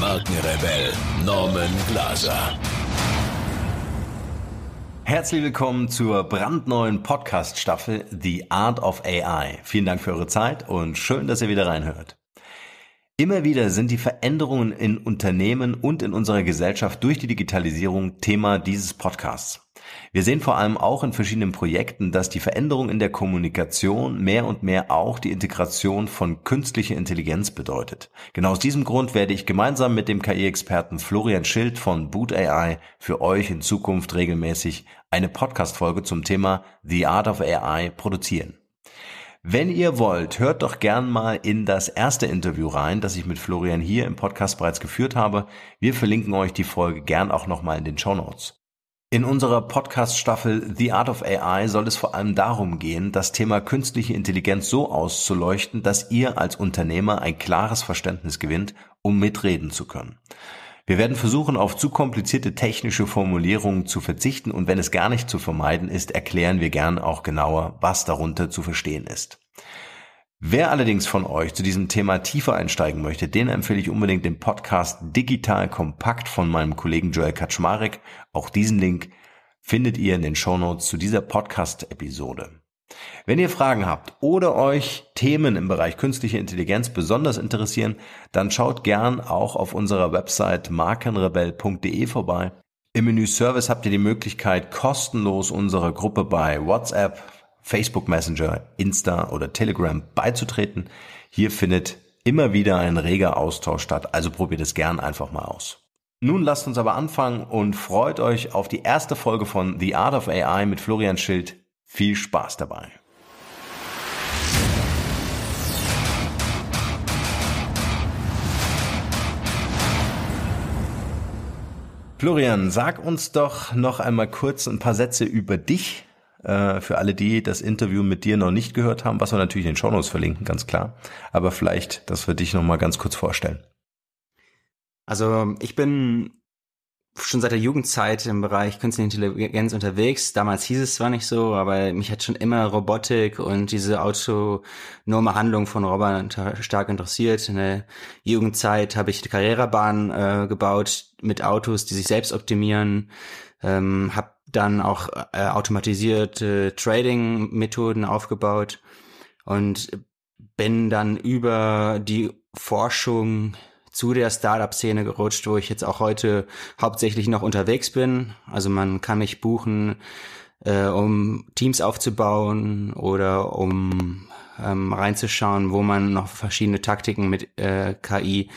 Markenrebell Norman Glaser. Herzlich willkommen zur brandneuen Podcast-Staffel The Art of AI. Vielen Dank für eure Zeit und schön, dass ihr wieder reinhört. Immer wieder sind die Veränderungen in Unternehmen und in unserer Gesellschaft durch die Digitalisierung Thema dieses Podcasts. Wir sehen vor allem auch in verschiedenen Projekten, dass die Veränderung in der Kommunikation mehr und mehr auch die Integration von künstlicher Intelligenz bedeutet. Genau aus diesem Grund werde ich gemeinsam mit dem KI-Experten Florian Schild von Boot AI für euch in Zukunft regelmäßig eine Podcast-Folge zum Thema The Art of AI produzieren. Wenn ihr wollt, hört doch gern mal in das erste Interview rein, das ich mit Florian hier im Podcast bereits geführt habe. Wir verlinken euch die Folge gern auch nochmal in den Show Notes. In unserer Podcast-Staffel The Art of AI soll es vor allem darum gehen, das Thema künstliche Intelligenz so auszuleuchten, dass ihr als Unternehmer ein klares Verständnis gewinnt, um mitreden zu können. Wir werden versuchen, auf zu komplizierte technische Formulierungen zu verzichten und wenn es gar nicht zu vermeiden ist, erklären wir gern auch genauer, was darunter zu verstehen ist. Wer allerdings von euch zu diesem Thema tiefer einsteigen möchte, den empfehle ich unbedingt den Podcast Digital Kompakt von meinem Kollegen Joel Kaczmarek. Auch diesen Link findet ihr in den Shownotes zu dieser Podcast-Episode. Wenn ihr Fragen habt oder euch Themen im Bereich künstliche Intelligenz besonders interessieren, dann schaut gern auch auf unserer Website markenrebell.de vorbei. Im Menü Service habt ihr die Möglichkeit, kostenlos unsere Gruppe bei WhatsApp, Facebook Messenger, Insta oder Telegram beizutreten. Hier findet immer wieder ein reger Austausch statt, also probiert es gern einfach mal aus. Nun lasst uns aber anfangen und freut euch auf die erste Folge von The Art of AI mit Florian Schild. Viel Spaß dabei. Florian, sag uns doch noch einmal kurz ein paar Sätze über dich, äh, für alle, die das Interview mit dir noch nicht gehört haben, was wir natürlich in den Shownotes verlinken, ganz klar. Aber vielleicht, dass wir dich nochmal ganz kurz vorstellen. Also ich bin schon seit der Jugendzeit im Bereich künstliche Intelligenz unterwegs. Damals hieß es zwar nicht so, aber mich hat schon immer Robotik und diese autonome Handlung von Robbern stark interessiert. In der Jugendzeit habe ich eine Karrierebahn äh, gebaut mit Autos, die sich selbst optimieren. Ähm, habe dann auch äh, automatisierte Trading-Methoden aufgebaut und bin dann über die Forschung zu der Startup-Szene gerutscht, wo ich jetzt auch heute hauptsächlich noch unterwegs bin. Also man kann mich buchen, äh, um Teams aufzubauen oder um ähm, reinzuschauen, wo man noch verschiedene Taktiken mit äh, KI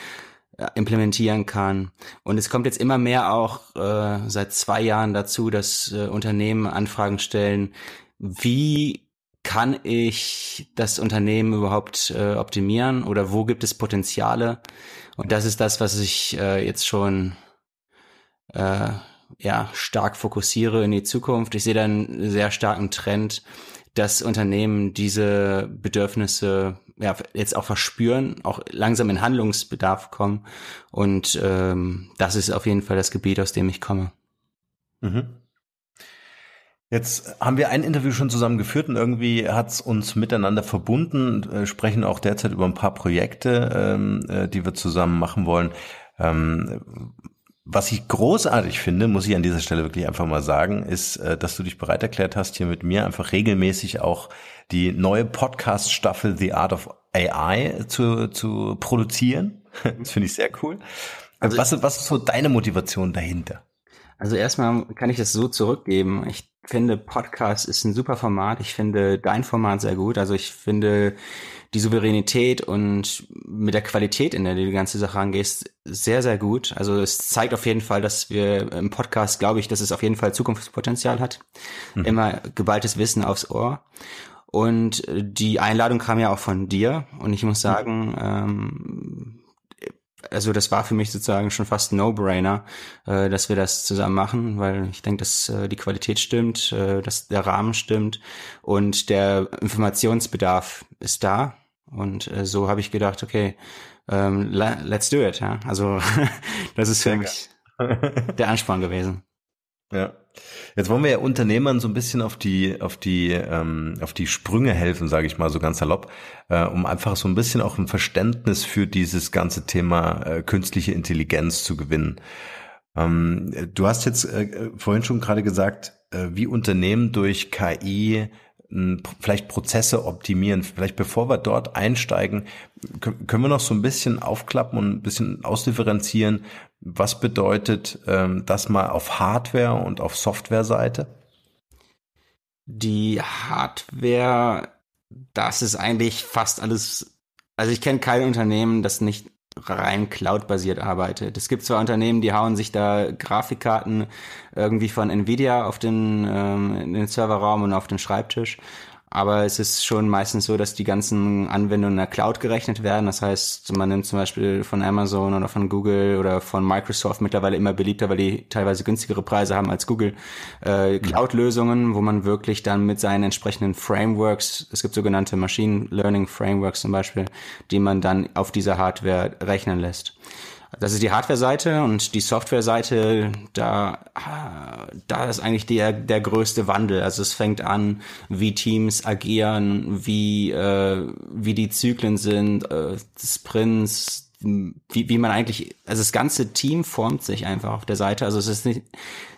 äh, implementieren kann. Und es kommt jetzt immer mehr auch äh, seit zwei Jahren dazu, dass äh, Unternehmen Anfragen stellen, wie kann ich das Unternehmen überhaupt äh, optimieren oder wo gibt es Potenziale? Und das ist das, was ich äh, jetzt schon äh, ja stark fokussiere in die Zukunft. Ich sehe da einen sehr starken Trend, dass Unternehmen diese Bedürfnisse ja, jetzt auch verspüren, auch langsam in Handlungsbedarf kommen. Und ähm, das ist auf jeden Fall das Gebiet, aus dem ich komme. Mhm. Jetzt haben wir ein Interview schon zusammen geführt und irgendwie hat es uns miteinander verbunden, äh, sprechen auch derzeit über ein paar Projekte, ähm, äh, die wir zusammen machen wollen. Ähm, was ich großartig finde, muss ich an dieser Stelle wirklich einfach mal sagen, ist, äh, dass du dich bereit erklärt hast, hier mit mir einfach regelmäßig auch die neue Podcast-Staffel The Art of AI zu, zu produzieren. Das finde ich sehr cool. Also was, was ist so deine Motivation dahinter? Also erstmal kann ich das so zurückgeben. Ich finde, Podcast ist ein super Format. Ich finde dein Format sehr gut. Also ich finde die Souveränität und mit der Qualität, in der du die ganze Sache angehst, sehr, sehr gut. Also es zeigt auf jeden Fall, dass wir im Podcast, glaube ich, dass es auf jeden Fall Zukunftspotenzial hat. Mhm. Immer geballtes Wissen aufs Ohr. Und die Einladung kam ja auch von dir. Und ich muss mhm. sagen, mhm. ähm, also das war für mich sozusagen schon fast No-Brainer, äh, dass wir das zusammen machen, weil ich denke, dass äh, die Qualität stimmt, äh, dass der Rahmen stimmt und der Informationsbedarf ist da. Und äh, so habe ich gedacht, okay, ähm, let's do it. Ja? Also das ist für mich der Ansporn gewesen. Ja. Jetzt wollen wir ja Unternehmern so ein bisschen auf die, auf die, ähm, auf die Sprünge helfen, sage ich mal so ganz salopp, äh, um einfach so ein bisschen auch ein Verständnis für dieses ganze Thema äh, künstliche Intelligenz zu gewinnen. Ähm, du hast jetzt äh, vorhin schon gerade gesagt, äh, wie Unternehmen durch KI hm, vielleicht Prozesse optimieren. Vielleicht bevor wir dort einsteigen, können wir noch so ein bisschen aufklappen und ein bisschen ausdifferenzieren, was bedeutet ähm, das mal auf Hardware und auf Software-Seite? Die Hardware, das ist eigentlich fast alles. Also ich kenne kein Unternehmen, das nicht rein cloud-basiert arbeitet. Es gibt zwar Unternehmen, die hauen sich da Grafikkarten irgendwie von Nvidia auf den, ähm, in den Serverraum und auf den Schreibtisch, aber es ist schon meistens so, dass die ganzen Anwendungen in der Cloud gerechnet werden. Das heißt, man nimmt zum Beispiel von Amazon oder von Google oder von Microsoft mittlerweile immer beliebter, weil die teilweise günstigere Preise haben als Google, äh, Cloud-Lösungen, wo man wirklich dann mit seinen entsprechenden Frameworks, es gibt sogenannte Machine Learning Frameworks zum Beispiel, die man dann auf dieser Hardware rechnen lässt. Das ist die Hardware-Seite und die Software-Seite, da, äh, da ist eigentlich der, der größte Wandel. Also es fängt an, wie Teams agieren, wie, äh, wie die Zyklen sind, äh, Sprints, wie, wie man eigentlich, also das ganze Team formt sich einfach auf der Seite. Also es ist nicht,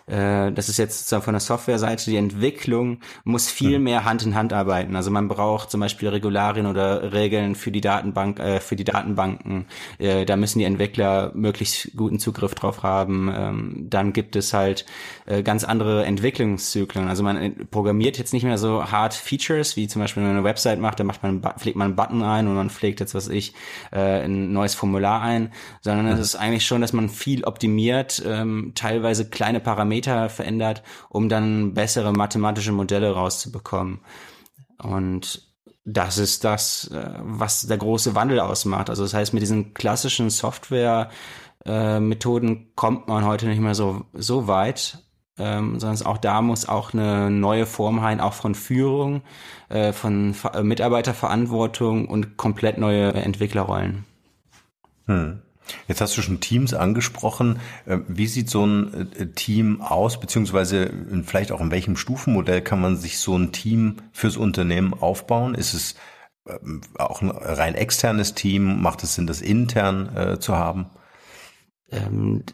äh, das ist jetzt sozusagen von der Softwareseite, die Entwicklung muss viel mhm. mehr Hand in Hand arbeiten. Also man braucht zum Beispiel Regularien oder Regeln für die Datenbank, äh, für die Datenbanken. Äh, da müssen die Entwickler möglichst guten Zugriff drauf haben. Ähm, dann gibt es halt äh, ganz andere Entwicklungszyklen. Also man äh, programmiert jetzt nicht mehr so hard Features, wie zum Beispiel wenn man eine Website macht, da macht man, pflegt man einen Button ein und man pflegt jetzt, was ich, äh, ein neues Formular ein, sondern mhm. es ist eigentlich schon, dass man viel optimiert, ähm, teilweise kleine Parameter Parameter verändert, um dann bessere mathematische Modelle rauszubekommen. Und das ist das, äh, was der große Wandel ausmacht. Also das heißt, mit diesen klassischen Software-Methoden äh, kommt man heute nicht mehr so, so weit. Ähm, sondern auch da muss auch eine neue Form rein, auch von Führung, äh, von Fa Mitarbeiterverantwortung und komplett neue Entwicklerrollen. Hm. Jetzt hast du schon Teams angesprochen. Äh, wie sieht so ein äh, Team aus, beziehungsweise äh, vielleicht auch in welchem Stufenmodell kann man sich so ein Team fürs Unternehmen aufbauen? Ist es auch ein rein externes Team? Macht es Sinn, das intern äh, zu haben? Ähm,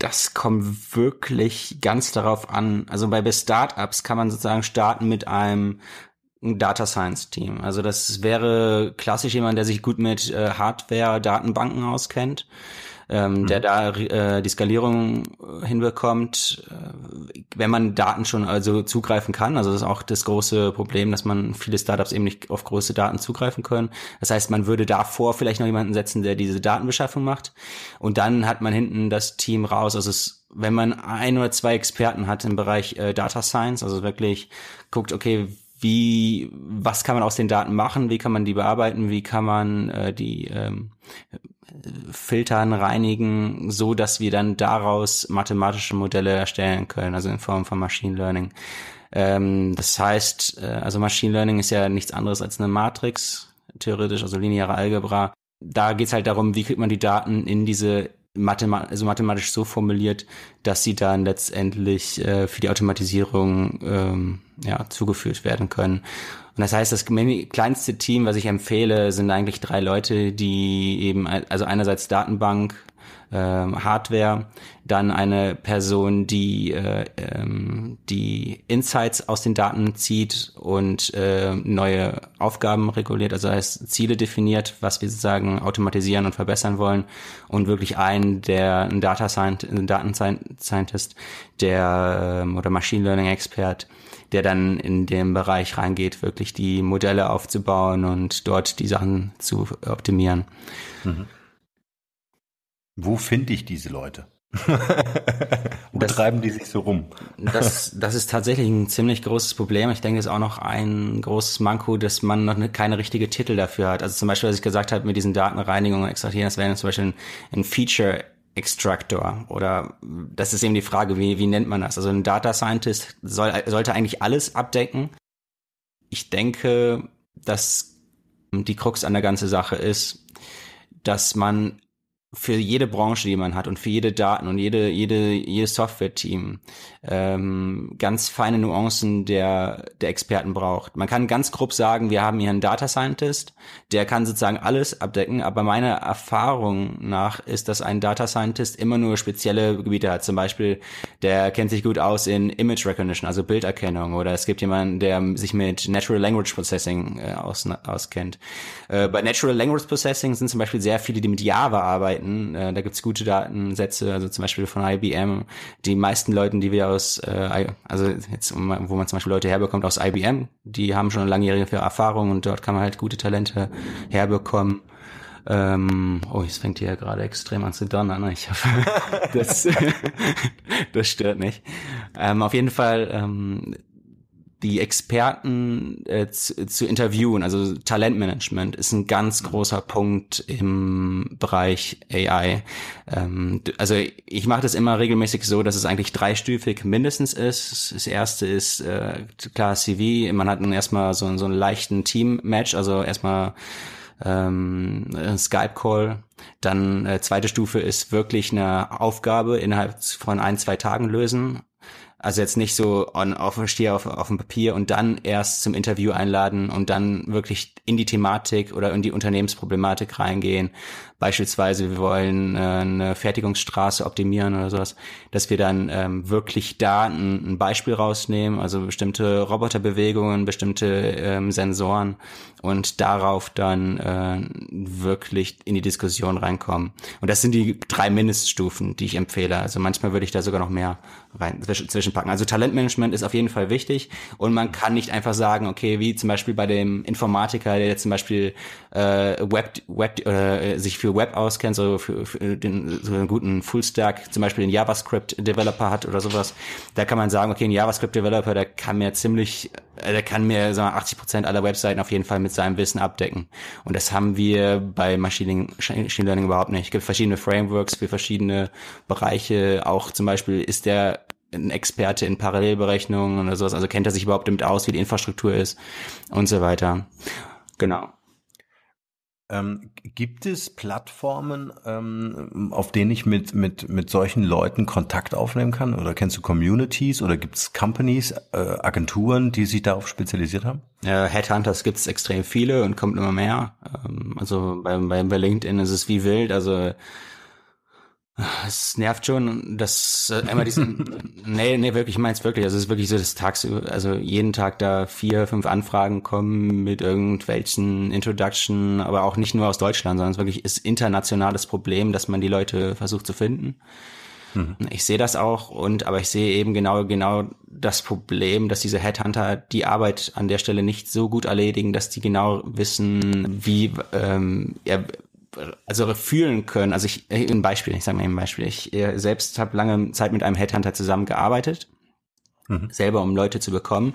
das kommt wirklich ganz darauf an. Also bei Startups kann man sozusagen starten mit einem Data Science Team. Also das wäre klassisch jemand, der sich gut mit äh, Hardware, Datenbanken auskennt, ähm, mhm. der da äh, die Skalierung äh, hinbekommt, äh, wenn man Daten schon also zugreifen kann. Also das ist auch das große Problem, dass man viele Startups eben nicht auf große Daten zugreifen können. Das heißt, man würde davor vielleicht noch jemanden setzen, der diese Datenbeschaffung macht. Und dann hat man hinten das Team raus. Also es wenn man ein oder zwei Experten hat im Bereich äh, Data Science, also wirklich guckt, okay, wie, was kann man aus den Daten machen, wie kann man die bearbeiten, wie kann man äh, die ähm, filtern, reinigen, so dass wir dann daraus mathematische Modelle erstellen können, also in Form von Machine Learning. Ähm, das heißt, äh, also Machine Learning ist ja nichts anderes als eine Matrix, theoretisch, also lineare Algebra. Da geht's halt darum, wie kriegt man die Daten in diese Mathema also mathematisch so formuliert, dass sie dann letztendlich äh, für die Automatisierung ähm, ja, zugeführt werden können. Und das heißt, das kleinste Team, was ich empfehle, sind eigentlich drei Leute, die eben, also einerseits Datenbank, äh, Hardware, dann eine Person, die äh, ähm, die Insights aus den Daten zieht und äh, neue Aufgaben reguliert, also heißt Ziele definiert, was wir sozusagen automatisieren und verbessern wollen und wirklich einen, der ein Data Scientist, ein Daten Scientist, der äh, oder Machine Learning Expert, der dann in dem Bereich reingeht, wirklich die Modelle aufzubauen und dort die Sachen zu optimieren. Mhm. Wo finde ich diese Leute? Wo das, treiben die sich so rum? das, das ist tatsächlich ein ziemlich großes Problem. Ich denke, es ist auch noch ein großes Manko, dass man noch keine richtige Titel dafür hat. Also zum Beispiel, was ich gesagt habe, mit diesen Datenreinigungen und Extrahieren, das wäre zum Beispiel ein, ein Feature Extractor oder das ist eben die Frage, wie, wie nennt man das? Also ein Data Scientist soll, sollte eigentlich alles abdecken. Ich denke, dass die Krux an der ganzen Sache ist, dass man für jede Branche, die man hat und für jede Daten und jede, jede, jedes Software-Team ähm, ganz feine Nuancen der, der Experten braucht. Man kann ganz grob sagen, wir haben hier einen Data Scientist, der kann sozusagen alles abdecken, aber meiner Erfahrung nach ist, dass ein Data Scientist immer nur spezielle Gebiete hat. Zum Beispiel, der kennt sich gut aus in Image Recognition, also Bilderkennung, oder es gibt jemanden, der sich mit Natural Language Processing äh, aus, auskennt. Äh, bei Natural Language Processing sind zum Beispiel sehr viele, die mit Java arbeiten arbeiten. Äh, da gibt's gute Datensätze, also zum Beispiel von IBM. Die meisten Leuten, die wir aus, äh, also jetzt, wo man zum Beispiel Leute herbekommt aus IBM, die haben schon langjährige Erfahrung und dort kann man halt gute Talente herbekommen. Ähm, oh, es fängt hier gerade extrem an zu donnern. Ne? Ich hoffe, das, das stört nicht. Ähm, auf jeden Fall, ähm, die Experten äh, zu, zu interviewen, also Talentmanagement ist ein ganz mhm. großer Punkt im Bereich AI. Ähm, also ich mache das immer regelmäßig so, dass es eigentlich dreistufig mindestens ist. Das erste ist äh, klar CV, man hat dann erstmal so, so einen leichten Team-Match, also erstmal ähm, Skype-Call. Dann äh, zweite Stufe ist wirklich eine Aufgabe innerhalb von ein, zwei Tagen lösen. Also jetzt nicht so on, auf, stehe auf, auf dem Papier und dann erst zum Interview einladen und dann wirklich in die Thematik oder in die Unternehmensproblematik reingehen, Beispielsweise, wir wollen äh, eine Fertigungsstraße optimieren oder sowas, dass wir dann ähm, wirklich da ein, ein Beispiel rausnehmen, also bestimmte Roboterbewegungen, bestimmte ähm, Sensoren und darauf dann äh, wirklich in die Diskussion reinkommen. Und das sind die drei Mindeststufen, die ich empfehle. Also manchmal würde ich da sogar noch mehr rein zwischenpacken. Also Talentmanagement ist auf jeden Fall wichtig und man kann nicht einfach sagen, okay, wie zum Beispiel bei dem Informatiker, der jetzt zum Beispiel äh, Web, Web äh, sich für für Web auskennt, so für, für den so einen guten Fullstack, zum Beispiel den JavaScript-Developer hat oder sowas, da kann man sagen, okay, ein JavaScript-Developer, der kann mir ziemlich, äh, der kann mir sagen 80 Prozent aller Webseiten auf jeden Fall mit seinem Wissen abdecken. Und das haben wir bei Machine, Machine Learning überhaupt nicht. Es gibt verschiedene Frameworks für verschiedene Bereiche. Auch zum Beispiel ist der ein Experte in Parallelberechnungen oder sowas. Also kennt er sich überhaupt damit aus, wie die Infrastruktur ist und so weiter. Genau. Ähm, gibt es Plattformen, ähm, auf denen ich mit, mit, mit solchen Leuten Kontakt aufnehmen kann? Oder kennst du Communities oder gibt es Companies, äh, Agenturen, die sich darauf spezialisiert haben? Äh, Headhunters gibt es extrem viele und kommt immer mehr. Ähm, also bei, bei, bei LinkedIn ist es wie wild. Also es nervt schon, dass äh, immer diesen, nee, nee, wirklich, ich mein's wirklich. Also es ist wirklich so, dass tagsüber, also jeden Tag da vier, fünf Anfragen kommen mit irgendwelchen Introduction, aber auch nicht nur aus Deutschland, sondern es wirklich ist internationales Problem, dass man die Leute versucht zu finden. Mhm. Ich sehe das auch und, aber ich sehe eben genau, genau das Problem, dass diese Headhunter die Arbeit an der Stelle nicht so gut erledigen, dass die genau wissen, wie, ähm, ja, also fühlen können. Also ich, äh, ein Beispiel, ich sage mal ein Beispiel. Ich äh, selbst habe lange Zeit mit einem Headhunter zusammengearbeitet, mhm. selber um Leute zu bekommen.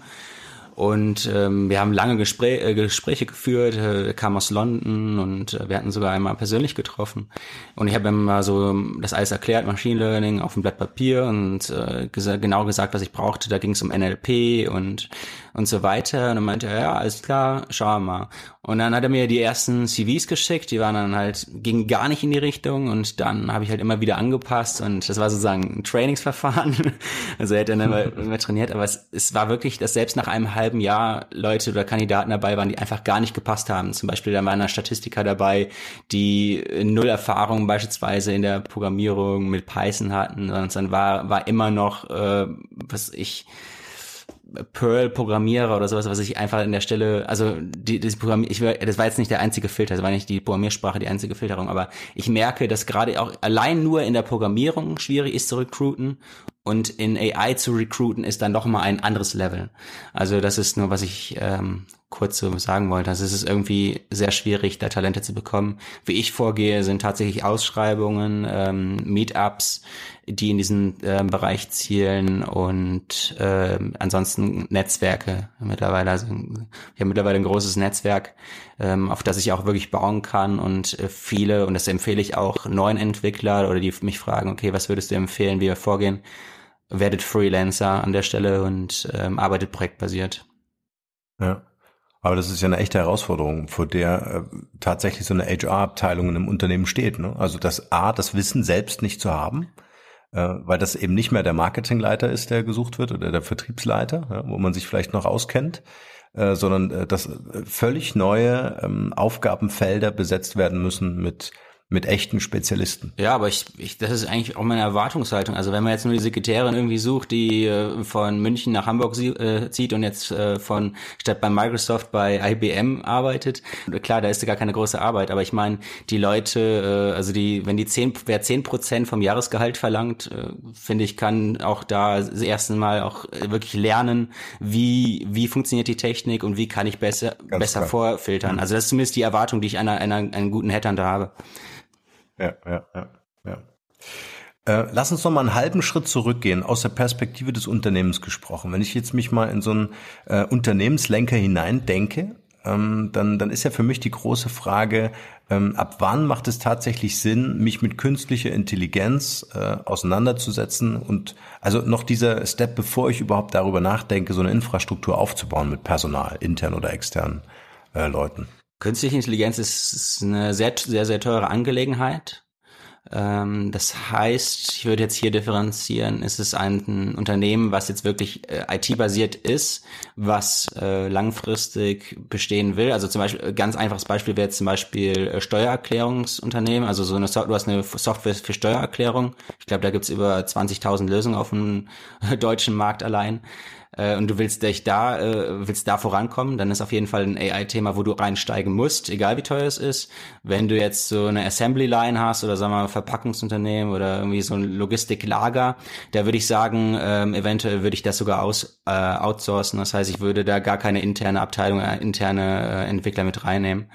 Und ähm, wir haben lange Gespräch, äh, Gespräche geführt, äh, kam aus London und äh, wir hatten sogar einmal persönlich getroffen. Und ich habe immer so das alles erklärt, Machine Learning auf dem Blatt Papier und äh, gesa genau gesagt, was ich brauchte. Da ging es um NLP und und so weiter. Und dann meinte er, ja, alles klar, schauen wir mal. Und dann hat er mir die ersten CVs geschickt, die waren dann halt, gingen gar nicht in die Richtung und dann habe ich halt immer wieder angepasst und das war sozusagen ein Trainingsverfahren. Also er hat dann immer, immer trainiert, aber es, es war wirklich, dass selbst nach einem halben Jahr Leute oder Kandidaten dabei waren, die einfach gar nicht gepasst haben. Zum Beispiel, da war einer Statistiker dabei, die null Erfahrung beispielsweise in der Programmierung mit Python hatten, sondern dann war, war immer noch, äh, was ich, Perl-Programmierer oder sowas, was ich einfach in der Stelle, also die, das Programmier, ich, das war jetzt nicht der einzige Filter, das war nicht die Programmiersprache die einzige Filterung, aber ich merke, dass gerade auch allein nur in der Programmierung schwierig ist zu recruiten und in AI zu recruiten ist dann nochmal ein anderes Level. Also das ist nur, was ich, ähm, kurz so sagen wollte. Also es ist irgendwie sehr schwierig, da Talente zu bekommen. Wie ich vorgehe, sind tatsächlich Ausschreibungen, ähm, Meetups, die in diesen ähm, Bereich zielen und äh, ansonsten Netzwerke mittlerweile. Also, wir haben mittlerweile ein großes Netzwerk, ähm, auf das ich auch wirklich bauen kann und äh, viele, und das empfehle ich auch neuen Entwickler oder die mich fragen, okay, was würdest du empfehlen, wie wir vorgehen? Werdet Freelancer an der Stelle und ähm, arbeitet projektbasiert. Ja. Aber das ist ja eine echte Herausforderung, vor der äh, tatsächlich so eine HR-Abteilung in einem Unternehmen steht. Ne? Also das A, das Wissen selbst nicht zu haben, äh, weil das eben nicht mehr der Marketingleiter ist, der gesucht wird oder der Vertriebsleiter, ja, wo man sich vielleicht noch auskennt, äh, sondern äh, dass äh, völlig neue ähm, Aufgabenfelder besetzt werden müssen mit mit echten Spezialisten. Ja, aber ich, ich, das ist eigentlich auch meine Erwartungshaltung. Also wenn man jetzt nur die Sekretärin irgendwie sucht, die äh, von München nach Hamburg sie, äh, zieht und jetzt äh, von statt bei Microsoft bei IBM arbeitet, klar, da ist gar keine große Arbeit. Aber ich meine, die Leute, äh, also die, wenn die zehn, wer zehn Prozent vom Jahresgehalt verlangt, äh, finde ich, kann auch da das erste Mal auch äh, wirklich lernen, wie wie funktioniert die Technik und wie kann ich besser Ganz besser klar. vorfiltern. Also das ist zumindest die Erwartung, die ich einer einer einen guten Hattern da habe ja, ja, ja. ja. Äh, lass uns noch mal einen halben Schritt zurückgehen, aus der Perspektive des Unternehmens gesprochen. Wenn ich jetzt mich mal in so einen äh, Unternehmenslenker hineindenke, ähm, dann, dann ist ja für mich die große Frage, ähm, ab wann macht es tatsächlich Sinn, mich mit künstlicher Intelligenz äh, auseinanderzusetzen und also noch dieser Step, bevor ich überhaupt darüber nachdenke, so eine Infrastruktur aufzubauen mit Personal, intern oder externen äh, Leuten. Künstliche Intelligenz ist eine sehr, sehr, sehr teure Angelegenheit. Ähm, das heißt, ich würde jetzt hier differenzieren, ist es ein Unternehmen, was jetzt wirklich äh, IT-basiert ist, was äh, langfristig bestehen will. Also zum Beispiel, äh, ganz einfaches Beispiel wäre jetzt zum Beispiel Steuererklärungsunternehmen, also so eine Software, du hast eine Software für Steuererklärung. Ich glaube, da gibt's über 20.000 Lösungen auf dem deutschen Markt allein äh, und du willst dich da, äh, willst da vorankommen, dann ist auf jeden Fall ein AI-Thema, wo du reinsteigen musst, egal wie teuer es ist. Wenn du jetzt so eine Assembly-Line hast oder sagen wir mal Verpackungsunternehmen oder irgendwie so ein Logistiklager, da würde ich sagen, ähm, eventuell würde ich das sogar aus, äh, outsourcen. Das heißt, ich würde da gar keine interne Abteilung, äh, interne äh, Entwickler mit reinnehmen.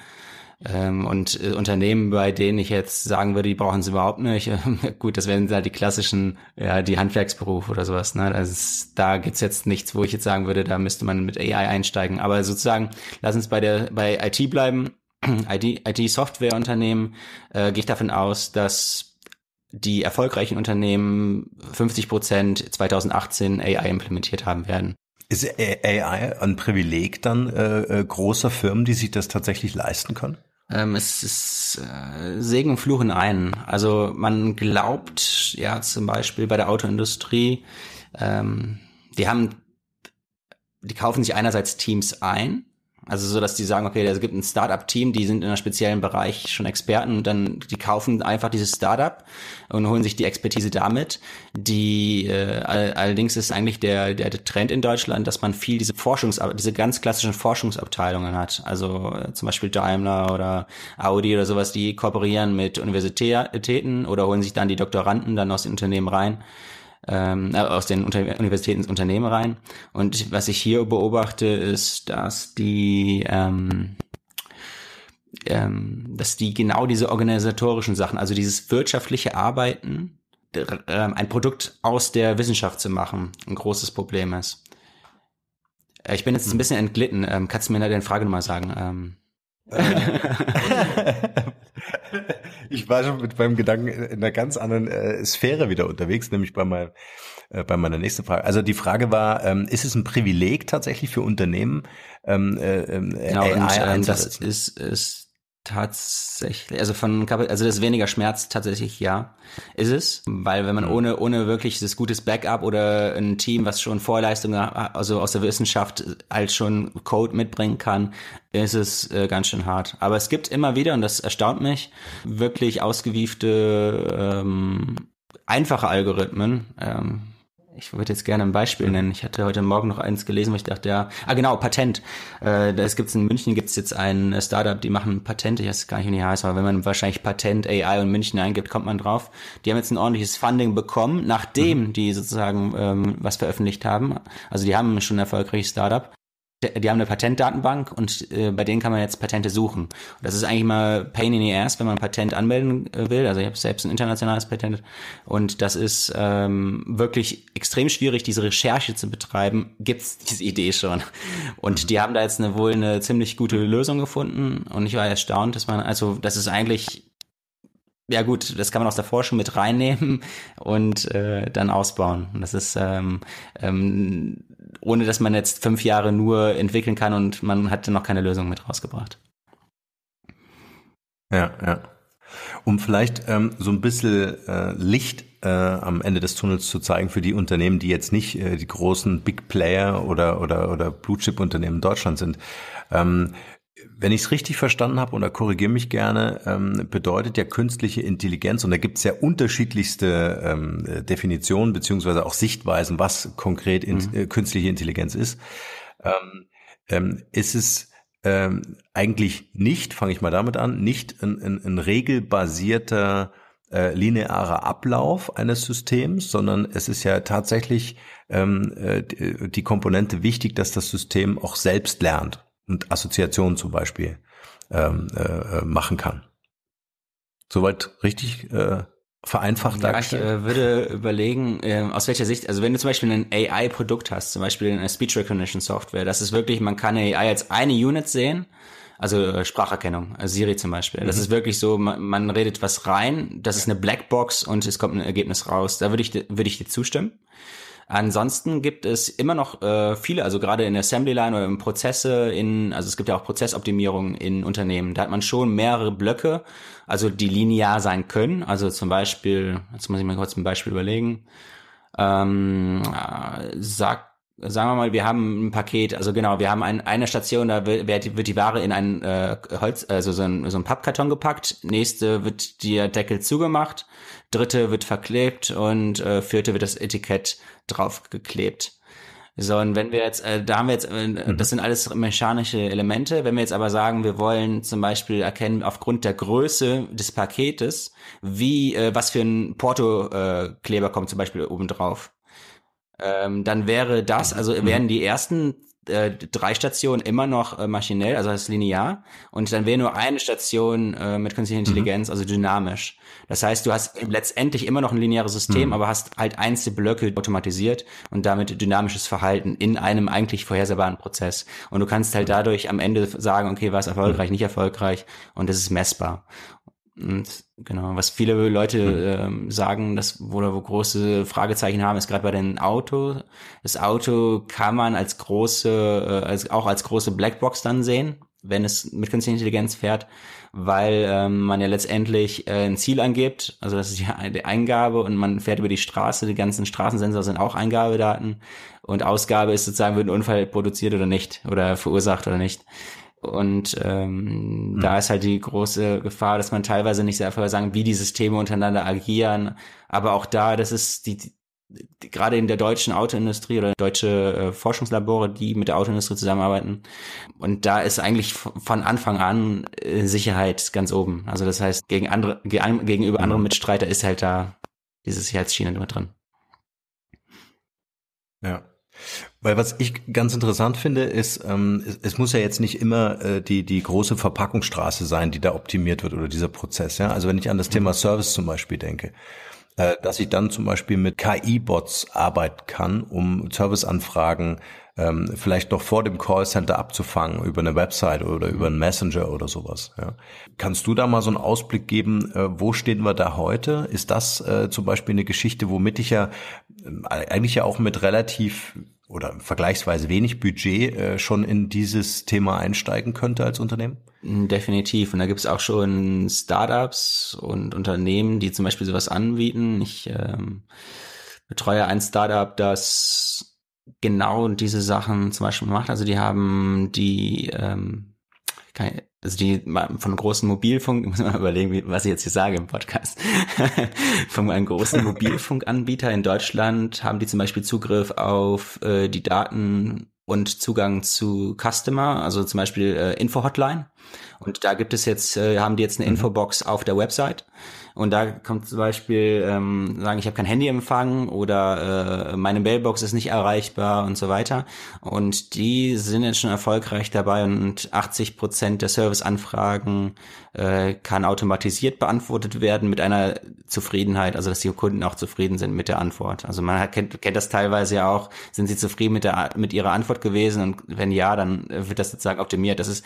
Ähm, und äh, Unternehmen, bei denen ich jetzt sagen würde, die brauchen es überhaupt nicht, gut, das wären halt die klassischen, ja, die Handwerksberufe oder sowas. Ne? Also da gibt's jetzt nichts, wo ich jetzt sagen würde, da müsste man mit AI einsteigen. Aber sozusagen, lass uns bei der bei IT bleiben. IT-Software-Unternehmen äh, gehe ich davon aus, dass die erfolgreichen Unternehmen 50 Prozent 2018 AI implementiert haben werden. Ist AI ein Privileg dann äh, äh, großer Firmen, die sich das tatsächlich leisten können? Ähm, es ist äh, Segen und Fluch in einen. Also man glaubt, ja, zum Beispiel bei der Autoindustrie, ähm, die haben, die kaufen sich einerseits Teams ein, also so, dass die sagen, okay, es gibt ein Startup-Team, die sind in einem speziellen Bereich schon Experten und dann die kaufen einfach dieses Startup und holen sich die Expertise damit. Die äh, allerdings ist eigentlich der, der Trend in Deutschland, dass man viel diese Forschungs diese ganz klassischen Forschungsabteilungen hat. Also äh, zum Beispiel Daimler oder Audi oder sowas, die kooperieren mit Universitäten oder holen sich dann die Doktoranden dann aus den Unternehmen rein ähm, äh, aus den Unter Universitäten ins Unternehmen rein. Und was ich hier beobachte, ist, dass die ähm, ähm, dass die genau diese organisatorischen Sachen, also dieses wirtschaftliche Arbeiten, ähm, ein Produkt aus der Wissenschaft zu machen, ein großes Problem ist. Äh, ich bin jetzt ein mhm. bisschen entglitten. Ähm, kannst du mir da deine Frage nochmal sagen? Ähm. ich war schon mit meinem Gedanken in einer ganz anderen äh, Sphäre wieder unterwegs, nämlich bei, mein, äh, bei meiner nächsten Frage. Also die Frage war, ähm, ist es ein Privileg tatsächlich für Unternehmen, ähm, äh, äh, genau, AI und, äh, das ist, ist Tatsächlich, also von also das ist weniger Schmerz tatsächlich, ja, ist es, weil wenn man mhm. ohne, ohne wirklich das gutes Backup oder ein Team, was schon Vorleistungen, also aus der Wissenschaft als schon Code mitbringen kann, ist es äh, ganz schön hart. Aber es gibt immer wieder und das erstaunt mich wirklich ausgewiefte ähm, einfache Algorithmen, ähm, ich würde jetzt gerne ein Beispiel nennen. Ich hatte heute Morgen noch eins gelesen, wo ich dachte, ja, ah genau, Patent. Äh, es gibt's in München gibt's jetzt ein äh, Startup, die machen Patente, ich weiß gar nicht, wie die heißt, aber wenn man wahrscheinlich Patent AI und München eingibt, kommt man drauf. Die haben jetzt ein ordentliches Funding bekommen, nachdem mhm. die sozusagen ähm, was veröffentlicht haben. Also die haben schon ein erfolgreiches Startup die haben eine Patentdatenbank und äh, bei denen kann man jetzt Patente suchen. Und das ist eigentlich mal Pain in the Ass, wenn man ein Patent anmelden äh, will. Also ich habe selbst ein internationales Patent und das ist ähm, wirklich extrem schwierig, diese Recherche zu betreiben. Gibt's diese Idee schon? Und die haben da jetzt eine, wohl eine ziemlich gute Lösung gefunden und ich war erstaunt, dass man also das ist eigentlich ja gut, das kann man aus der Forschung mit reinnehmen und äh, dann ausbauen. Und das ist ähm, ähm, ohne, dass man jetzt fünf Jahre nur entwickeln kann und man hatte noch keine Lösung mit rausgebracht. Ja, ja. Um vielleicht ähm, so ein bisschen äh, Licht äh, am Ende des Tunnels zu zeigen für die Unternehmen, die jetzt nicht äh, die großen Big Player oder, oder, oder Blue Chip Unternehmen in Deutschland sind. Ähm, wenn ich es richtig verstanden habe, da korrigiere mich gerne, ähm, bedeutet ja künstliche Intelligenz, und da gibt es ja unterschiedlichste ähm, Definitionen beziehungsweise auch Sichtweisen, was konkret in, mhm. äh, künstliche Intelligenz ist, ähm, ähm ist es ähm, eigentlich nicht, fange ich mal damit an, nicht ein, ein, ein regelbasierter äh, linearer Ablauf eines Systems, sondern es ist ja tatsächlich ähm, äh, die Komponente wichtig, dass das System auch selbst lernt und Assoziationen zum Beispiel ähm, äh, äh, machen kann. Soweit richtig äh, vereinfacht ja, dargestellt? Ich äh, würde überlegen, äh, aus welcher Sicht, also wenn du zum Beispiel ein AI-Produkt hast, zum Beispiel eine Speech Recognition Software, das ist wirklich, man kann AI als eine Unit sehen, also äh, Spracherkennung, also Siri zum Beispiel. Das mhm. ist wirklich so, man, man, redet was rein, das ist eine Blackbox und es kommt ein Ergebnis raus. Da würde ich, würde ich dir zustimmen. Ansonsten gibt es immer noch äh, viele, also gerade in der Assembly-Line oder in Prozesse, in, also es gibt ja auch Prozessoptimierungen in Unternehmen. Da hat man schon mehrere Blöcke, also die linear sein können. Also zum Beispiel, jetzt muss ich mal kurz ein Beispiel überlegen, ähm, äh, sagt sagen wir mal, wir haben ein Paket, also genau, wir haben ein, eine Station, da wird, wird die Ware in ein äh, Holz, also so ein, so ein Pappkarton gepackt, nächste wird der Deckel zugemacht, dritte wird verklebt und äh, vierte wird das Etikett draufgeklebt. So, und wenn wir jetzt, äh, da haben wir jetzt, äh, mhm. das sind alles mechanische Elemente. Wenn wir jetzt aber sagen, wir wollen zum Beispiel erkennen, aufgrund der Größe des Paketes, wie, äh, was für ein Porto-Kleber äh, kommt zum Beispiel oben drauf ähm, dann wäre das, also mhm. wären die ersten äh, drei Stationen immer noch äh, maschinell, also heißt linear, und dann wäre nur eine Station äh, mit künstlicher mhm. Intelligenz, mhm. also dynamisch. Das heißt, du hast letztendlich immer noch ein lineares System, mhm. aber hast halt einzelne Blöcke automatisiert und damit dynamisches Verhalten in einem eigentlich vorhersehbaren Prozess. Und du kannst halt mhm. dadurch am Ende sagen, okay, war es erfolgreich, mhm. nicht erfolgreich, und es ist messbar. Und genau, was viele Leute hm. ähm, sagen, das wo da wo große Fragezeichen haben, ist gerade bei den Autos. Das Auto kann man als große, äh, als auch als große Blackbox dann sehen, wenn es mit künstlicher Intelligenz fährt, weil ähm, man ja letztendlich äh, ein Ziel angibt, also das ist ja eine Eingabe und man fährt über die Straße, die ganzen Straßensensor sind auch Eingabedaten und Ausgabe ist sozusagen, wird ein Unfall produziert oder nicht oder verursacht oder nicht. Und ähm, mhm. da ist halt die große Gefahr, dass man teilweise nicht sehr einfach sagen, wie die Systeme untereinander agieren. Aber auch da, das ist die, die gerade in der deutschen Autoindustrie oder deutsche äh, Forschungslabore, die mit der Autoindustrie zusammenarbeiten. Und da ist eigentlich von Anfang an äh, Sicherheit ganz oben. Also das heißt, gegen andere, ge gegenüber mhm. anderen Mitstreiter ist halt da diese Sicherheitsschiene immer drin. Ja. Weil was ich ganz interessant finde, ist, ähm, es, es muss ja jetzt nicht immer äh, die, die große Verpackungsstraße sein, die da optimiert wird oder dieser Prozess. Ja? Also wenn ich an das mhm. Thema Service zum Beispiel denke, äh, dass ich dann zum Beispiel mit KI-Bots arbeiten kann, um Serviceanfragen ähm, vielleicht noch vor dem Callcenter abzufangen über eine Website oder über einen Messenger oder sowas. Ja. Kannst du da mal so einen Ausblick geben, äh, wo stehen wir da heute? Ist das äh, zum Beispiel eine Geschichte, womit ich ja äh, eigentlich ja auch mit relativ oder vergleichsweise wenig Budget äh, schon in dieses Thema einsteigen könnte als Unternehmen? Mm, definitiv. Und da gibt's auch schon Startups und Unternehmen, die zum Beispiel sowas anbieten. Ich ähm, betreue ein Startup, das genau diese Sachen zum Beispiel gemacht. Also die haben die, ähm, also die von großen Mobilfunk, muss man überlegen, was ich jetzt hier sage im Podcast, von einem großen Mobilfunkanbieter in Deutschland haben die zum Beispiel Zugriff auf äh, die Daten und Zugang zu Customer, also zum Beispiel äh, Info-Hotline. Und da gibt es jetzt, äh, haben die jetzt eine mhm. Infobox auf der Website. Und da kommt zum Beispiel, ähm, sagen, ich habe kein Handyempfang oder äh, meine Mailbox ist nicht erreichbar und so weiter. Und die sind jetzt schon erfolgreich dabei und 80 Prozent der Serviceanfragen äh, kann automatisiert beantwortet werden mit einer Zufriedenheit, also dass die Kunden auch zufrieden sind mit der Antwort. Also man hat, kennt, kennt das teilweise ja auch, sind sie zufrieden mit, der, mit ihrer Antwort? Keyword gewesen? Und wenn ja, dann wird das sozusagen optimiert. Das ist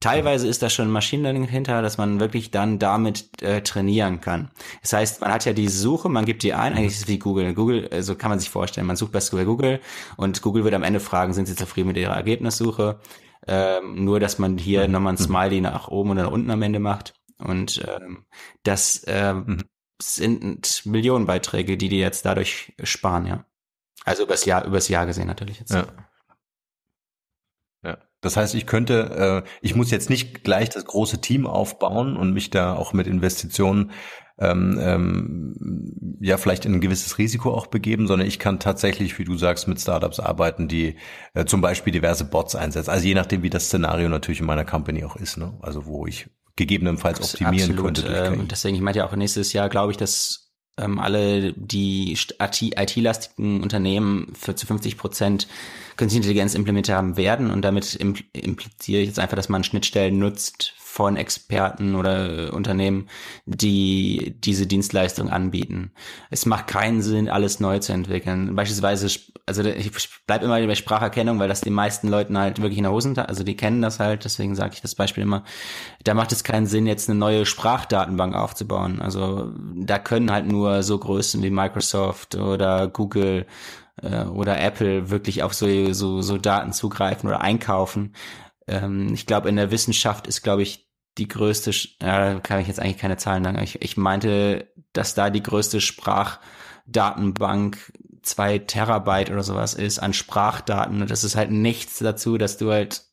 Teilweise ist da schon Machine Learning hinter, dass man wirklich dann damit äh, trainieren kann. Das heißt, man hat ja die Suche, man gibt die ein, eigentlich ist es wie Google. Google, so also kann man sich vorstellen, man sucht bei Google und Google wird am Ende fragen, sind Sie zufrieden mit Ihrer Ergebnissuche? Ähm, nur, dass man hier mhm. nochmal ein mhm. Smiley nach oben oder nach unten am Ende macht. Und ähm, das äh, mhm. sind Millionenbeiträge, die die jetzt dadurch sparen, ja. Also übers Jahr, übers Jahr gesehen natürlich jetzt. Ja. Das heißt, ich könnte, äh, ich muss jetzt nicht gleich das große Team aufbauen und mich da auch mit Investitionen ähm, ähm, ja vielleicht in ein gewisses Risiko auch begeben, sondern ich kann tatsächlich, wie du sagst, mit Startups arbeiten, die äh, zum Beispiel diverse Bots einsetzen. Also je nachdem, wie das Szenario natürlich in meiner Company auch ist, ne? Also wo ich gegebenenfalls optimieren Absolut. könnte. Durch KI. Ähm, deswegen, ich meinte ja auch nächstes Jahr, glaube ich, dass ähm, alle die IT-lastigen Unternehmen für zu 50 Prozent künstliche Intelligenz implementiert haben werden. Und damit impl impliziere ich jetzt einfach, dass man Schnittstellen nutzt von Experten oder Unternehmen, die diese Dienstleistung anbieten. Es macht keinen Sinn, alles neu zu entwickeln. Beispielsweise also ich bleibe immer bei Spracherkennung, weil das den meisten Leuten halt wirklich in der Hosentasche, also die kennen das halt, deswegen sage ich das Beispiel immer, da macht es keinen Sinn, jetzt eine neue Sprachdatenbank aufzubauen. Also da können halt nur so Größen wie Microsoft oder Google äh, oder Apple wirklich auf so, so, so Daten zugreifen oder einkaufen. Ähm, ich glaube, in der Wissenschaft ist, glaube ich, die größte, ja, kann ich jetzt eigentlich keine Zahlen sagen, ich, ich meinte, dass da die größte Sprachdatenbank zwei Terabyte oder sowas ist an Sprachdaten. Und das ist halt nichts dazu, dass du halt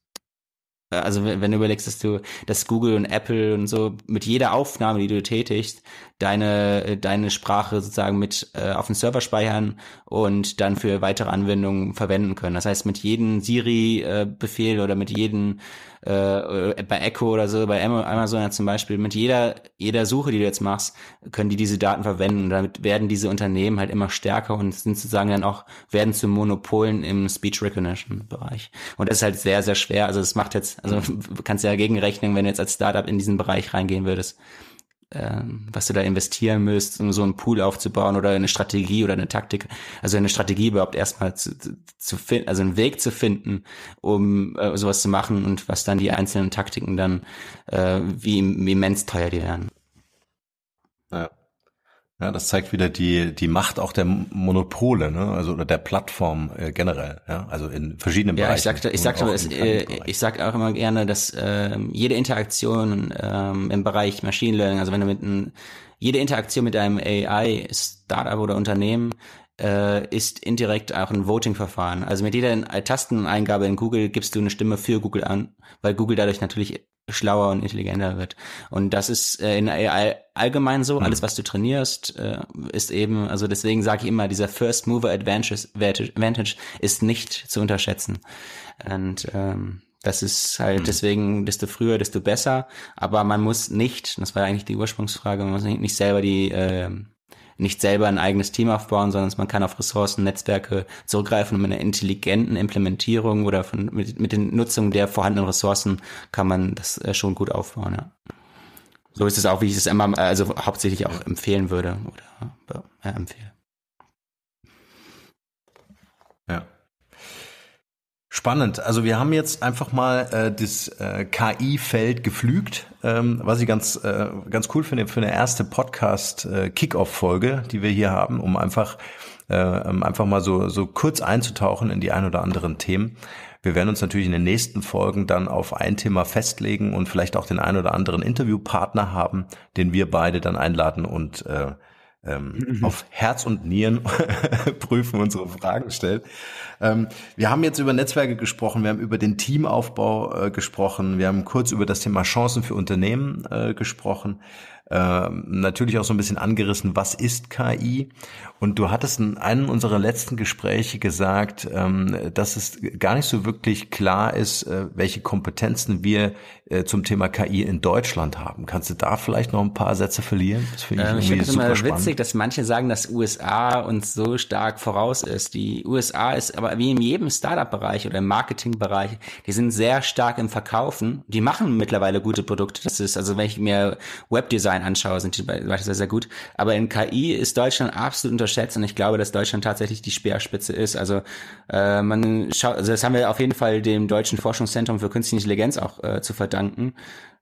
äh, also wenn du überlegst, dass du, dass Google und Apple und so mit jeder Aufnahme, die du tätigst, deine, äh, deine Sprache sozusagen mit äh, auf den Server speichern und dann für weitere Anwendungen verwenden können. Das heißt, mit jedem Siri-Befehl äh, oder mit jedem äh, bei Echo oder so, bei Amazon ja zum Beispiel, mit jeder, jeder Suche, die du jetzt machst, können die diese Daten verwenden. Und damit werden diese Unternehmen halt immer stärker und sind sozusagen dann auch, werden zu Monopolen im Speech Recognition Bereich. Und das ist halt sehr, sehr schwer. Also es macht jetzt, also kannst ja gegenrechnen, wenn du jetzt als Startup in diesen Bereich reingehen würdest. Ähm, was du da investieren müsst, um so einen Pool aufzubauen oder eine Strategie oder eine Taktik, also eine Strategie überhaupt erstmal zu, zu finden, also einen Weg zu finden, um äh, sowas zu machen und was dann die einzelnen Taktiken dann, äh, wie, wie immens teuer die werden. Ja. Ja, das zeigt wieder die, die Macht auch der Monopole, ne? also oder der Plattform äh, generell, ja? also in verschiedenen ja, Bereichen. Ich sagte, ich sagte, es, äh, ich sag auch immer gerne, dass äh, jede Interaktion ähm, im Bereich Machine Learning, also wenn du mit ein, jede Interaktion mit einem AI-Startup oder Unternehmen äh, ist indirekt auch ein Voting-Verfahren. Also mit jeder Tasteneingabe in Google gibst du eine Stimme für Google an, weil Google dadurch natürlich schlauer und intelligenter wird. Und das ist äh, in AI allgemein so. Hm. Alles, was du trainierst, äh, ist eben, also deswegen sage ich immer, dieser First Mover Advantage ist nicht zu unterschätzen. Und ähm, das ist halt hm. deswegen, desto früher, desto besser. Aber man muss nicht, das war eigentlich die Ursprungsfrage, man muss nicht, nicht selber die äh, nicht selber ein eigenes Team aufbauen, sondern man kann auf Ressourcen, Netzwerke zurückgreifen und mit einer intelligenten Implementierung oder von, mit, mit den Nutzung der vorhandenen Ressourcen kann man das äh, schon gut aufbauen, ja. So ist es auch, wie ich es immer, also hauptsächlich auch empfehlen würde oder äh, empfehle. Spannend. Also wir haben jetzt einfach mal äh, das äh, KI-Feld geflügt, ähm, was ich ganz äh, ganz cool finde für eine erste Podcast-Kickoff-Folge, äh, die wir hier haben, um einfach äh, ähm, einfach mal so so kurz einzutauchen in die ein oder anderen Themen. Wir werden uns natürlich in den nächsten Folgen dann auf ein Thema festlegen und vielleicht auch den ein oder anderen Interviewpartner haben, den wir beide dann einladen und äh, ähm, mhm. auf Herz und Nieren prüfen, unsere Fragen stellen. Ähm, wir haben jetzt über Netzwerke gesprochen, wir haben über den Teamaufbau äh, gesprochen, wir haben kurz über das Thema Chancen für Unternehmen äh, gesprochen ähm, natürlich auch so ein bisschen angerissen, was ist KI? Und du hattest in einem unserer letzten Gespräche gesagt, ähm, dass es gar nicht so wirklich klar ist, äh, welche Kompetenzen wir äh, zum Thema KI in Deutschland haben. Kannst du da vielleicht noch ein paar Sätze verlieren? Das finde ich, ähm, irgendwie super immer spannend. dass manche sagen, dass USA uns so stark voraus ist. Die USA ist aber wie in jedem Startup-Bereich oder im Marketing-Bereich, die sind sehr stark im Verkaufen. Die machen mittlerweile gute Produkte. Das ist also, wenn ich mir Webdesign online anschaue, sind die beispielsweise sehr gut. Aber in KI ist Deutschland absolut unterschätzt und ich glaube, dass Deutschland tatsächlich die Speerspitze ist. Also äh, man schaut, also das haben wir auf jeden Fall dem Deutschen Forschungszentrum für Künstliche Intelligenz auch äh, zu verdanken,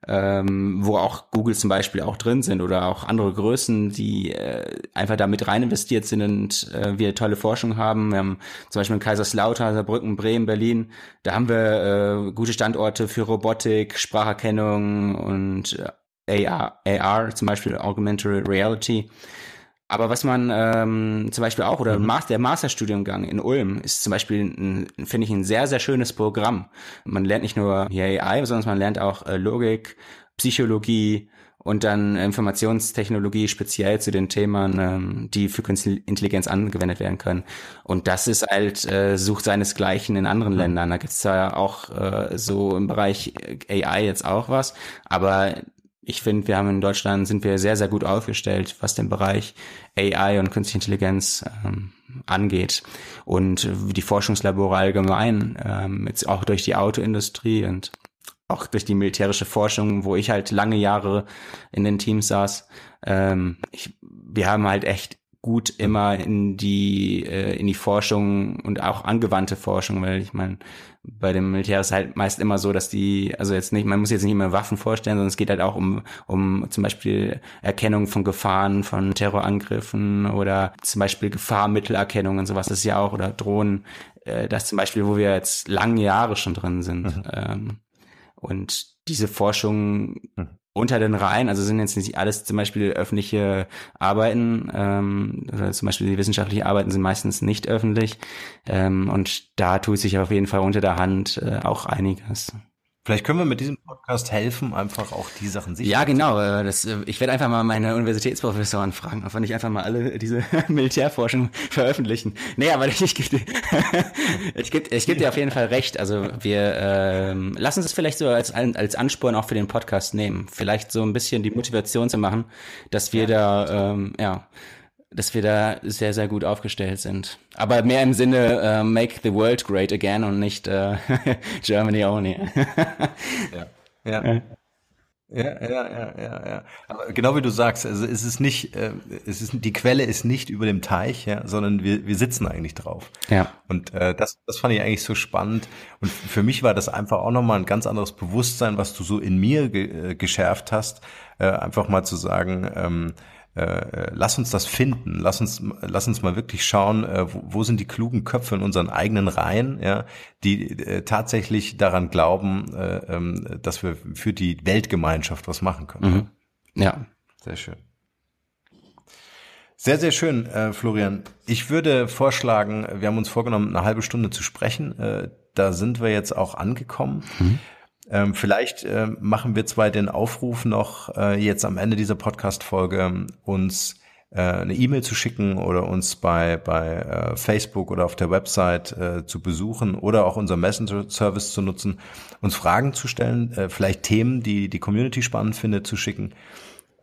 ähm, wo auch Google zum Beispiel auch drin sind oder auch andere Größen, die äh, einfach damit rein investiert sind und äh, wir tolle Forschung haben. Wir haben zum Beispiel in Kaiserslautern, Saarbrücken, Bremen, Berlin, da haben wir äh, gute Standorte für Robotik, Spracherkennung und äh, AR, AR zum Beispiel Augmented Reality. Aber was man ähm, zum Beispiel auch, oder mhm. der Masterstudiengang in Ulm ist zum Beispiel, finde ich, ein sehr, sehr schönes Programm. Man lernt nicht nur AI, sondern man lernt auch äh, Logik, Psychologie und dann äh, Informationstechnologie speziell zu den Themen, ähm, die für künstliche Intelligenz angewendet werden können. Und das ist halt, äh, sucht seinesgleichen in anderen mhm. Ländern. Da gibt's es ja auch äh, so im Bereich AI jetzt auch was, aber ich finde, wir haben in Deutschland sind wir sehr, sehr gut aufgestellt, was den Bereich AI und künstliche Intelligenz ähm, angeht. Und die Forschungslabore allgemein, ähm, jetzt auch durch die Autoindustrie und auch durch die militärische Forschung, wo ich halt lange Jahre in den Teams saß. Ähm, ich, wir haben halt echt gut immer in die äh, in die Forschung und auch angewandte Forschung, weil ich meine, bei dem Militär ist halt meist immer so, dass die, also jetzt nicht, man muss jetzt nicht mehr Waffen vorstellen, sondern es geht halt auch um, um zum Beispiel Erkennung von Gefahren, von Terrorangriffen oder zum Beispiel Gefahrmittelerkennung und sowas das ist ja auch, oder Drohnen, äh, das zum Beispiel, wo wir jetzt lange Jahre schon drin sind. Mhm. Ähm, und diese Forschung mhm unter den Reihen, also sind jetzt nicht alles zum Beispiel öffentliche Arbeiten ähm, oder zum Beispiel die wissenschaftlichen Arbeiten sind meistens nicht öffentlich ähm, und da tut sich auf jeden Fall unter der Hand äh, auch einiges. Vielleicht können wir mit diesem Podcast helfen, einfach auch die Sachen sichtbar. Ja, genau. Äh, das, äh, ich werde einfach mal meine Universitätsprofessoren fragen, ob wir nicht einfach mal alle diese Militärforschung veröffentlichen. Naja, aber ich, ich gebe ich geb, ich geb dir auf jeden Fall recht. Also wir ähm, lassen es vielleicht so als, als Ansporn auch für den Podcast nehmen. Vielleicht so ein bisschen die Motivation zu machen, dass wir ja, da, ähm, ja dass wir da sehr, sehr gut aufgestellt sind. Aber mehr im Sinne uh, Make the World Great Again und nicht uh, Germany Only. ja. ja. ja. Ja, ja, ja, ja, ja. Aber genau wie du sagst, also es ist nicht, äh, es ist die Quelle ist nicht über dem Teich, ja, sondern wir, wir sitzen eigentlich drauf. Ja. Und äh, das, das fand ich eigentlich so spannend. Und für mich war das einfach auch nochmal ein ganz anderes Bewusstsein, was du so in mir ge äh, geschärft hast, äh, einfach mal zu sagen, ähm, äh, äh, lass uns das finden, lass uns, lass uns mal wirklich schauen, äh, wo, wo, sind die klugen Köpfe in unseren eigenen Reihen, ja, die äh, tatsächlich daran glauben, äh, ähm, dass wir für die Weltgemeinschaft was machen können. Mhm. Ja. Sehr schön. Sehr, sehr schön, äh, Florian. Ich würde vorschlagen, wir haben uns vorgenommen, eine halbe Stunde zu sprechen. Äh, da sind wir jetzt auch angekommen. Mhm. Ähm, vielleicht äh, machen wir zwar den Aufruf noch äh, jetzt am Ende dieser Podcast-Folge, uns äh, eine E-Mail zu schicken oder uns bei, bei äh, Facebook oder auf der Website äh, zu besuchen oder auch unser Messenger-Service zu nutzen, uns Fragen zu stellen, äh, vielleicht Themen, die die Community spannend findet, zu schicken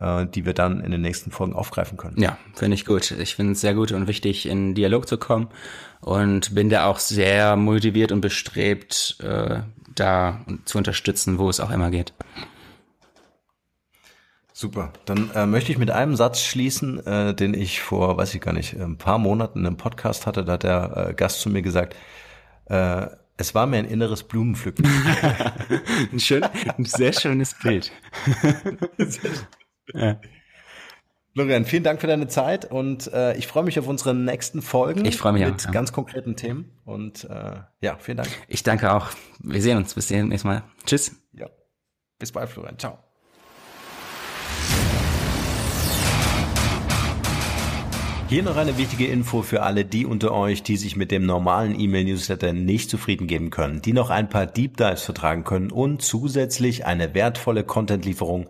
äh, die wir dann in den nächsten Folgen aufgreifen können. Ja, finde ich gut. Ich finde es sehr gut und wichtig, in Dialog zu kommen und bin da auch sehr motiviert und bestrebt, äh, da zu unterstützen, wo es auch immer geht. Super. Dann äh, möchte ich mit einem Satz schließen, äh, den ich vor, weiß ich gar nicht, ein paar Monaten im Podcast hatte. Da hat der äh, Gast zu mir gesagt, äh, es war mir ein inneres Blumenpflücken. ein, schön, ein sehr schönes Bild. sehr schön. Ja. Florian, vielen Dank für deine Zeit und äh, ich freue mich auf unsere nächsten Folgen. Ich freue mich mit auch, ja. ganz konkreten Themen und äh, ja, vielen Dank. Ich danke auch. Wir sehen uns. Bis zum nächsten Mal. Tschüss. Ja. Bis bald, Florian. Ciao. Hier noch eine wichtige Info für alle die unter euch, die sich mit dem normalen E-Mail-Newsletter nicht zufrieden geben können, die noch ein paar Deep Dives vertragen können und zusätzlich eine wertvolle Content-Lieferung